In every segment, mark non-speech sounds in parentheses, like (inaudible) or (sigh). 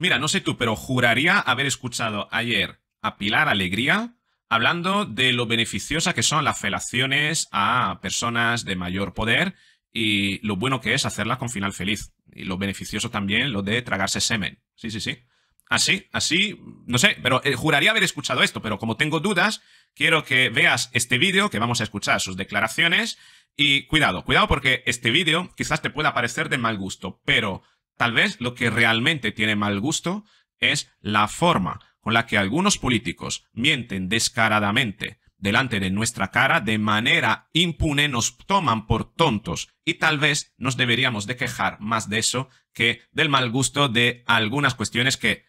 Mira, no sé tú, pero juraría haber escuchado ayer a Pilar Alegría hablando de lo beneficiosa que son las felaciones a personas de mayor poder y lo bueno que es hacerlas con final feliz. Y lo beneficioso también, lo de tragarse semen. Sí, sí, sí. Así, así, no sé, pero eh, juraría haber escuchado esto, pero como tengo dudas, quiero que veas este vídeo, que vamos a escuchar sus declaraciones, y cuidado, cuidado porque este vídeo quizás te pueda parecer de mal gusto, pero Tal vez lo que realmente tiene mal gusto es la forma con la que algunos políticos mienten descaradamente delante de nuestra cara de manera impune, nos toman por tontos y tal vez nos deberíamos de quejar más de eso que del mal gusto de algunas cuestiones que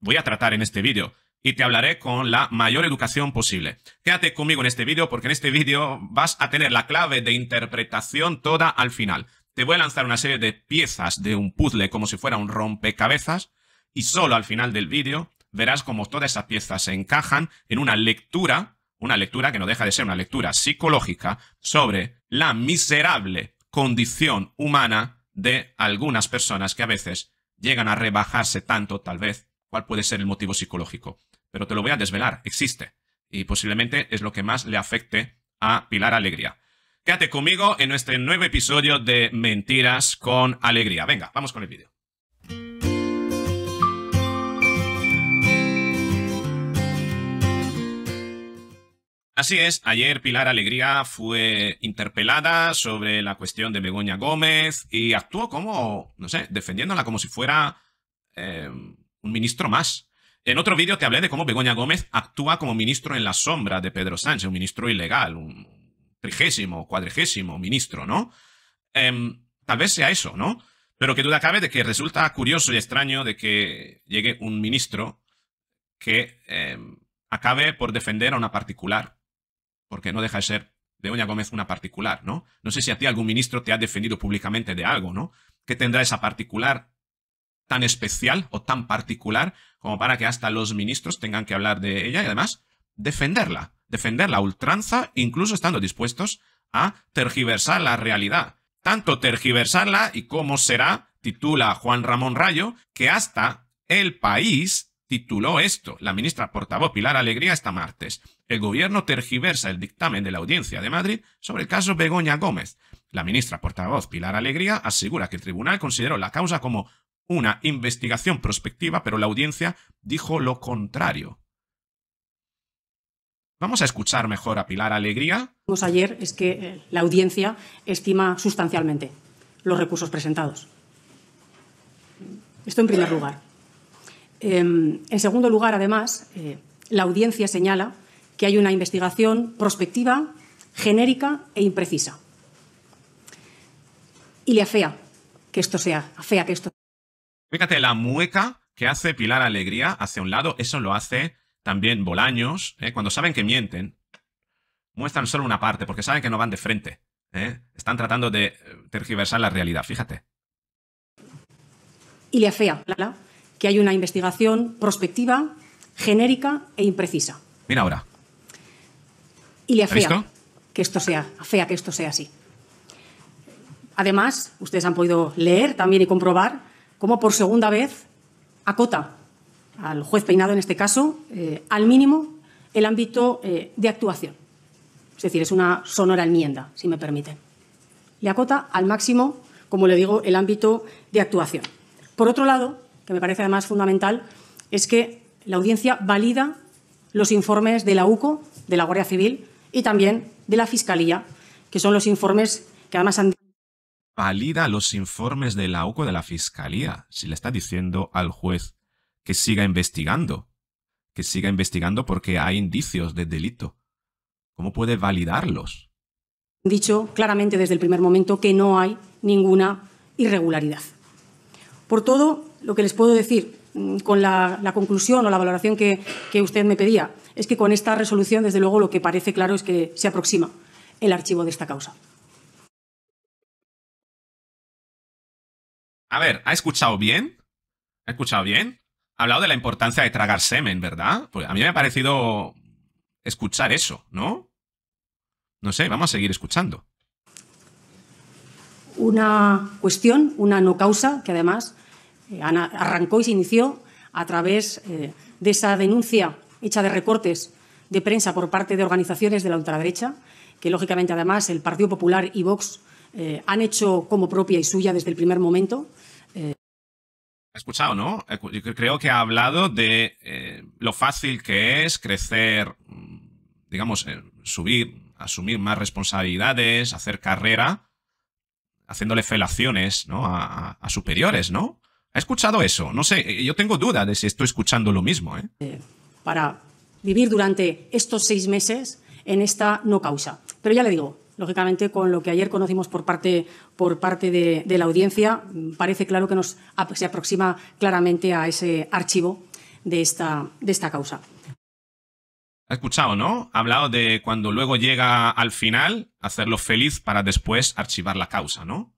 voy a tratar en este vídeo y te hablaré con la mayor educación posible. Quédate conmigo en este vídeo porque en este vídeo vas a tener la clave de interpretación toda al final. Te voy a lanzar una serie de piezas de un puzzle como si fuera un rompecabezas y solo al final del vídeo verás cómo todas esas piezas se encajan en una lectura, una lectura que no deja de ser una lectura psicológica sobre la miserable condición humana de algunas personas que a veces llegan a rebajarse tanto, tal vez, cuál puede ser el motivo psicológico. Pero te lo voy a desvelar, existe. Y posiblemente es lo que más le afecte a Pilar Alegría. Quédate conmigo en este nuevo episodio de Mentiras con Alegría. Venga, vamos con el vídeo. Así es, ayer Pilar Alegría fue interpelada sobre la cuestión de Begoña Gómez y actuó como, no sé, defendiéndola como si fuera eh, un ministro más. En otro vídeo te hablé de cómo Begoña Gómez actúa como ministro en la sombra de Pedro Sánchez, un ministro ilegal, un trigésimo, cuadrigésimo ministro, ¿no? Em, tal vez sea eso, ¿no? Pero que duda cabe de que resulta curioso y extraño de que llegue un ministro que em, acabe por defender a una particular, porque no deja de ser de Oña Gómez una particular, ¿no? No sé si a ti algún ministro te ha defendido públicamente de algo, ¿no? ¿Qué tendrá esa particular tan especial o tan particular como para que hasta los ministros tengan que hablar de ella y además defenderla? defender la ultranza incluso estando dispuestos a tergiversar la realidad. Tanto tergiversarla y cómo será, titula Juan Ramón Rayo, que hasta el país tituló esto. La ministra portavoz Pilar Alegría esta martes. El gobierno tergiversa el dictamen de la Audiencia de Madrid sobre el caso Begoña Gómez. La ministra portavoz Pilar Alegría asegura que el tribunal consideró la causa como una investigación prospectiva, pero la audiencia dijo lo contrario. Vamos a escuchar mejor a Pilar Alegría. Ayer es que eh, la audiencia estima sustancialmente los recursos presentados. Esto en primer lugar. Em, en segundo lugar, además, eh, la audiencia señala que hay una investigación prospectiva, genérica e imprecisa. Y le afea que esto sea, afea que esto. Fíjate la mueca que hace Pilar Alegría hacia un lado, eso lo hace también Bolaños, ¿eh? cuando saben que mienten, muestran solo una parte, porque saben que no van de frente. ¿eh? Están tratando de eh, tergiversar la realidad, fíjate. Y le fea, que hay una investigación prospectiva, genérica e imprecisa. Mira ahora. Y le afea que esto sea, que esto sea así. Además, ustedes han podido leer también y comprobar cómo por segunda vez acota al juez peinado en este caso, eh, al mínimo el ámbito eh, de actuación. Es decir, es una sonora enmienda, si me permiten. Le acota al máximo, como le digo, el ámbito de actuación. Por otro lado, que me parece además fundamental, es que la audiencia valida los informes de la UCO, de la Guardia Civil y también de la Fiscalía, que son los informes que además han valida los informes de la UCO de la Fiscalía, si le está diciendo al juez que siga investigando, que siga investigando porque hay indicios de delito. ¿Cómo puede validarlos? Dicho claramente desde el primer momento que no hay ninguna irregularidad. Por todo, lo que les puedo decir mm, con la, conclusión o la valoración que, que usted me pedía es que con esta resolución, desde luego, lo que parece claro es que se aproxima el archivo de esta causa. A ver, ¿ha escuchado bien? ¿Ha escuchado bien? hablado de la importancia de tragar semen, ¿verdad? Pues a mí me ha parecido escuchar eso, ¿no? No sé, vamos a seguir escuchando. Una cuestión, una no causa, que además eh, arrancó y se inició a través eh, de esa denuncia hecha de recortes de prensa por parte de organizaciones de la ultraderecha, que lógicamente además el Partido Popular y Vox eh, han hecho como propia y suya desde el primer momento escuchado, ¿no? Eh, creo que ha hablado de eh, lo fácil que es crecer, mm, digamos, eh, subir, asumir más responsabilidades, hacer carrera, haciéndole felaciones, ¿no? A, superiores, ¿no? ¿Ha escuchado eso? No sé, yo tengo duda de si estoy escuchando lo mismo, Para vivir durante estos seis meses en esta no causa. Pero ya le digo, lógicamente con lo que ayer conocimos por parte, por parte de, la audiencia, parece claro que nos, se aproxima claramente a ese archivo de esta, de esta causa. Ha escuchado, ¿no? Ha hablado de cuando luego llega al final, hacerlo feliz para después archivar la causa, ¿no?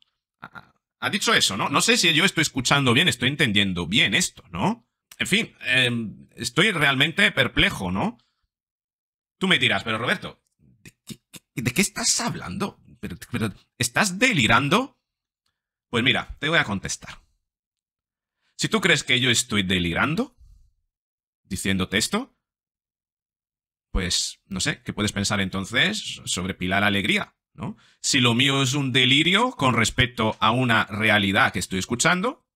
Ha dicho eso, ¿no? No sé si yo estoy escuchando bien, estoy entendiendo bien esto, ¿no? En fin, em, estoy realmente perplejo, ¿no? Tú me dirás, pero Roberto, ¿De qué estás hablando? estás delirando? Pues mira, te voy a contestar. Si tú crees que yo estoy delirando, diciéndote esto, pues no sé, ¿qué puedes pensar entonces sobre Pilar Alegría? ¿no? Si lo mío es un delirio con respecto a una realidad que estoy escuchando,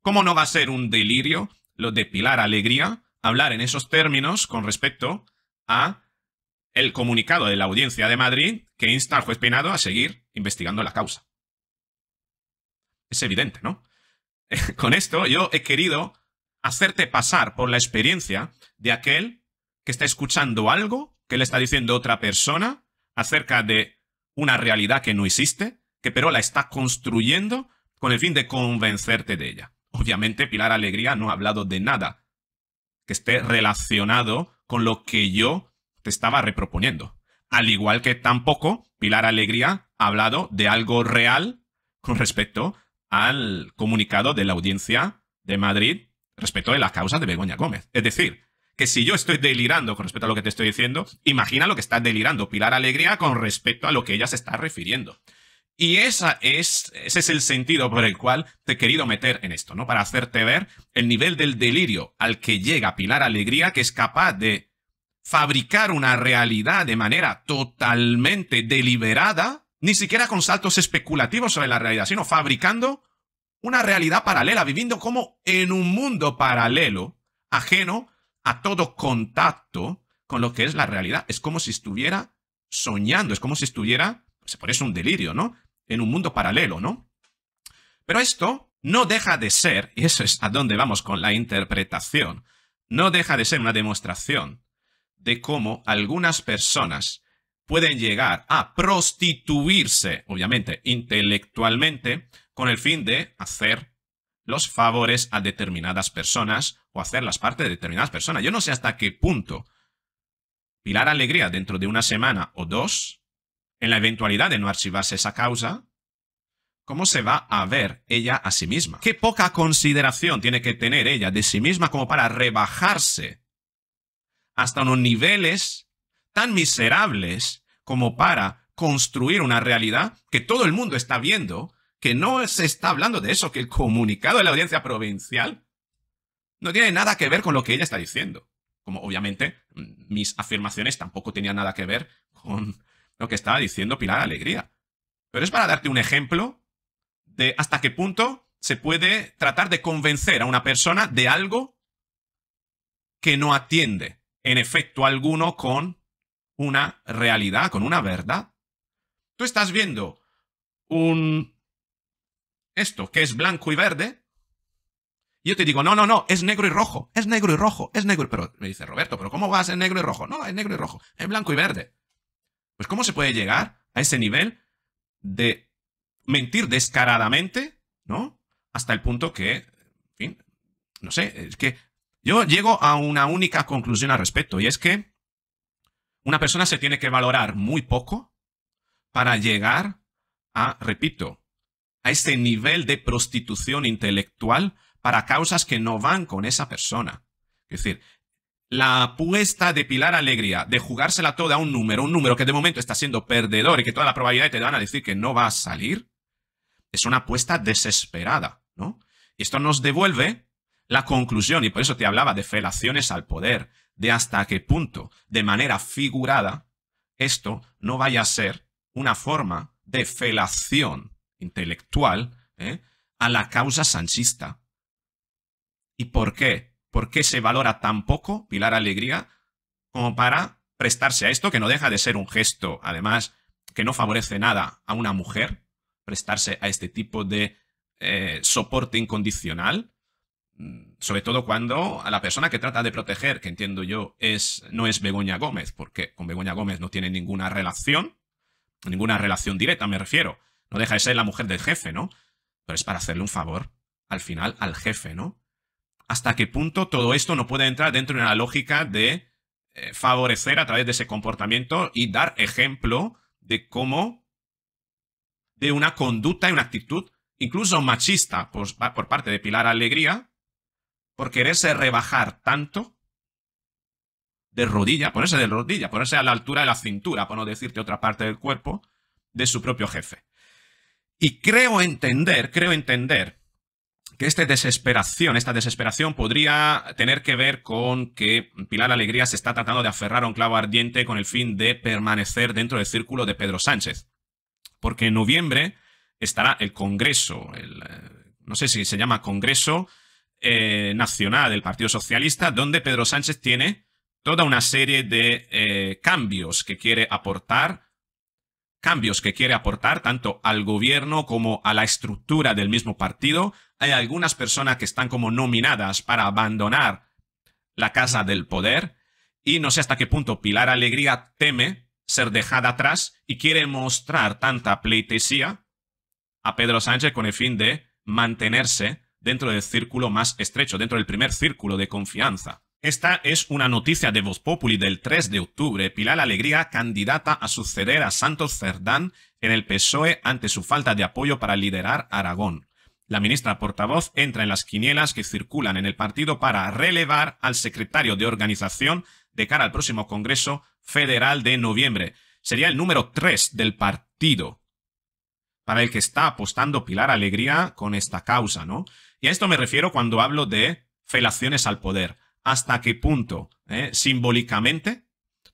¿cómo no va a ser un delirio lo de Pilar Alegría hablar en esos términos con respecto a el comunicado de la Audiencia de Madrid que insta al juez Peinado a seguir investigando la causa. Es evidente, ¿no? (laughs) Con esto yo he querido hacerte pasar por la experiencia de aquel que está escuchando algo que le está diciendo otra persona acerca de una realidad que no existe, que pero la está construyendo con el fin de convencerte de ella. Obviamente Pilar Alegría no ha hablado de nada que esté relacionado con lo que yo te estaba reproponiendo. Al igual que tampoco Pilar Alegría ha hablado de algo real con respecto al comunicado de la audiencia de Madrid respecto de las causas de Begoña Gómez. Es decir, que si yo estoy delirando con respecto a lo que te estoy diciendo, imagina lo que está delirando Pilar Alegría con respecto a lo que ella se está refiriendo. Y esa es, ese es el sentido por el cual te he querido meter en esto, ¿no? Para hacerte ver el nivel del delirio al que llega Pilar Alegría, que es capaz de fabricar una realidad de manera totalmente deliberada, ni siquiera con saltos especulativos sobre la realidad, sino fabricando una realidad paralela, viviendo como en un mundo paralelo, ajeno a todo contacto con lo que es la realidad. Es como si estuviera soñando, es como si estuviera, se por eso un delirio, ¿no? En un mundo paralelo, ¿no? Pero esto no deja de ser, y eso es a dónde vamos con la interpretación, no deja de ser una demostración de cómo algunas personas pueden llegar a prostituirse, obviamente, intelectualmente, con el fin de hacer los favores a determinadas personas o hacer las parte de determinadas personas. Yo no sé hasta qué punto Pilar Alegría, dentro de una semana o dos, en la eventualidad de no archivarse esa causa, ¿cómo se va a ver ella a sí misma? ¿Qué poca consideración tiene que tener ella de sí misma como para rebajarse hasta unos niveles tan miserables como para construir una realidad que todo el mundo está viendo, que no se está hablando de eso, que el comunicado de la audiencia provincial no tiene nada que ver con lo que ella está diciendo. Como obviamente mm, mis afirmaciones tampoco tenían nada que ver con lo que estaba diciendo Pilar Alegría. Pero es para darte un ejemplo de hasta qué punto se puede tratar de convencer a una persona de algo que no atiende en efecto alguno con una realidad, con una verdad. Tú estás viendo un... esto, que es blanco y verde. Y yo te digo, no, no, no, es negro y rojo, es negro y rojo, es negro Pero me dice, Roberto, ¿pero cómo vas en negro y rojo? No, es negro y rojo, es blanco y verde. Pues ¿cómo se puede llegar a ese nivel de mentir descaradamente, ¿no? Hasta el punto que, en fin, no sé, es que yo llego a una única conclusión al respecto, y es que una persona se tiene que valorar muy poco para llegar a, repito, a ese nivel de prostitución intelectual para causas que no van con esa persona. Es decir, la apuesta de Pilar Alegría de jugársela toda a un número, un número que de momento está siendo perdedor y que toda la probabilidad te van a decir que no va a salir, es una apuesta desesperada, ¿no? Y esto nos devuelve la conclusión, y por eso te hablaba de felaciones al poder, de hasta qué punto, de manera figurada, esto no vaya a ser una forma de felación intelectual ¿eh? a la causa sanchista. ¿Y por qué? ¿Por qué se valora tan poco Pilar Alegría como para prestarse a esto, que no deja de ser un gesto, además, que no favorece nada a una mujer, prestarse a este tipo de eh, soporte incondicional Mm, sobre todo cuando a la persona que trata de proteger, que entiendo yo, es, no es Begoña Gómez, porque con Begoña Gómez no tiene ninguna relación, ninguna relación directa, me refiero. No deja de ser la mujer del jefe, ¿no? Pero es para hacerle un favor, al final, al jefe, ¿no? ¿Hasta qué punto todo esto no puede entrar dentro de la lógica de eh, favorecer a través de ese comportamiento y dar ejemplo de cómo, de una conducta y una actitud incluso machista por parte de Pilar Alegría, por quererse rebajar tanto de rodilla, ponerse de rodilla, ponerse a la altura de la cintura, por no decirte otra parte del cuerpo, de su propio jefe. Y creo entender, creo entender que esta desesperación, esta desesperación podría tener que ver con que Pilar Alegría se está tratando de aferrar a un clavo ardiente con el fin de permanecer dentro del círculo de Pedro Sánchez. Porque en noviembre estará el Congreso, el, eh, no sé si se llama Congreso eh, nacional del Partido Socialista, donde Pedro Sánchez tiene toda una serie de eh, cambios que quiere aportar, cambios que quiere aportar tanto al gobierno como a la estructura del mismo partido. Hay algunas personas que están como nominadas para abandonar la casa del poder y no sé hasta qué punto Pilar Alegría teme ser dejada atrás y quiere mostrar tanta pleitesía a Pedro Sánchez con el fin de mantenerse dentro del círculo más estrecho, dentro del primer círculo de confianza. Esta es una noticia de Voz Populi del 3 de octubre. Pilar Alegría, candidata a suceder a Santos Cerdán en el PSOE ante su falta de apoyo para liderar Aragón. La ministra portavoz entra en las quinielas que circulan en el partido para relevar al secretario de organización de cara al próximo Congreso Federal de noviembre. Sería el número 3 del partido para el que está apostando Pilar Alegría con esta causa, ¿no? Y a esto me refiero cuando hablo de felaciones al poder. ¿Hasta qué punto, eh, simbólicamente,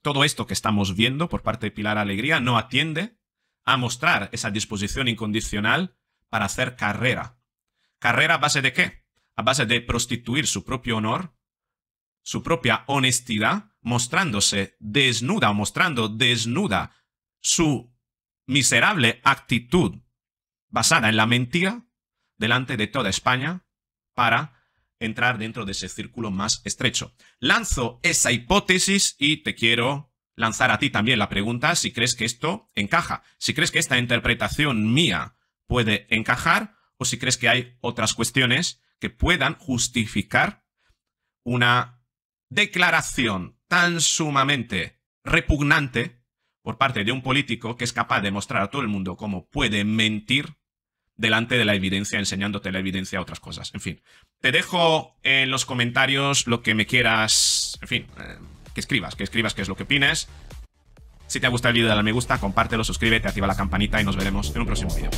todo esto que estamos viendo por parte de Pilar Alegría no atiende a mostrar esa disposición incondicional para hacer carrera? ¿Carrera a base de qué? A base de prostituir su propio honor, su propia honestidad, mostrándose desnuda o mostrando desnuda su miserable actitud basada en la mentira delante de toda España para entrar dentro de ese círculo más estrecho. Lanzo esa hipótesis y te quiero lanzar a ti también la pregunta si crees que esto encaja, si crees que esta interpretación mía puede encajar o si crees que hay otras cuestiones que puedan justificar una declaración tan sumamente repugnante por parte de un político que es capaz de mostrar a todo el mundo cómo puede mentir delante de la evidencia, enseñándote la evidencia, a otras cosas. En fin, te dejo en los comentarios lo que me quieras, en fin, eh, que escribas, que escribas qué es lo que opines Si te ha gustado el vídeo, dale me gusta, compártelo, suscríbete, activa la campanita y nos veremos en un próximo vídeo.